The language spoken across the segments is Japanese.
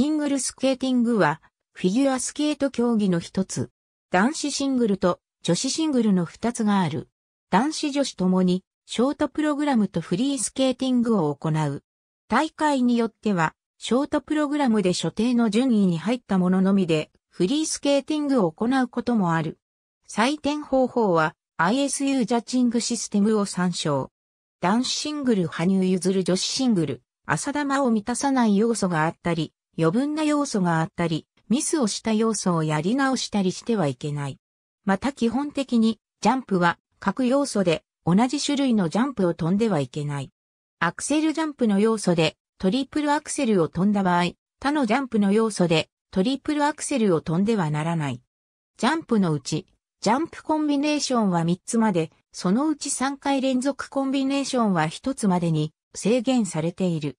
シングルスケーティングは、フィギュアスケート競技の一つ。男子シングルと女子シングルの二つがある。男子女子ともに、ショートプログラムとフリースケーティングを行う。大会によっては、ショートプログラムで所定の順位に入ったもののみで、フリースケーティングを行うこともある。採点方法は、ISU ジャッジングシステムを参照。男子シングル羽生結弦女子シングル、浅田真を満たさない要素があったり、余分な要素があったり、ミスをした要素をやり直したりしてはいけない。また基本的に、ジャンプは各要素で同じ種類のジャンプを飛んではいけない。アクセルジャンプの要素でトリプルアクセルを飛んだ場合、他のジャンプの要素でトリプルアクセルを飛んではならない。ジャンプのうち、ジャンプコンビネーションは3つまで、そのうち3回連続コンビネーションは1つまでに制限されている。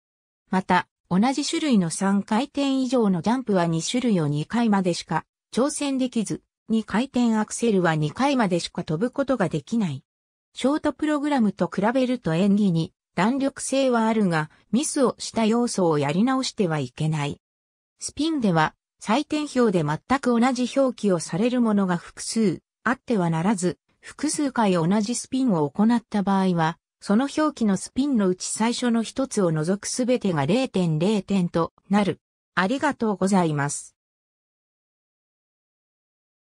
また、同じ種類の3回転以上のジャンプは2種類を2回までしか挑戦できず、2回転アクセルは2回までしか飛ぶことができない。ショートプログラムと比べると演技に弾力性はあるが、ミスをした要素をやり直してはいけない。スピンでは、採点表で全く同じ表記をされるものが複数、あってはならず、複数回同じスピンを行った場合は、その表記のスピンのうち最初の一つを除くすべてが0.0点となる。ありがとうございます。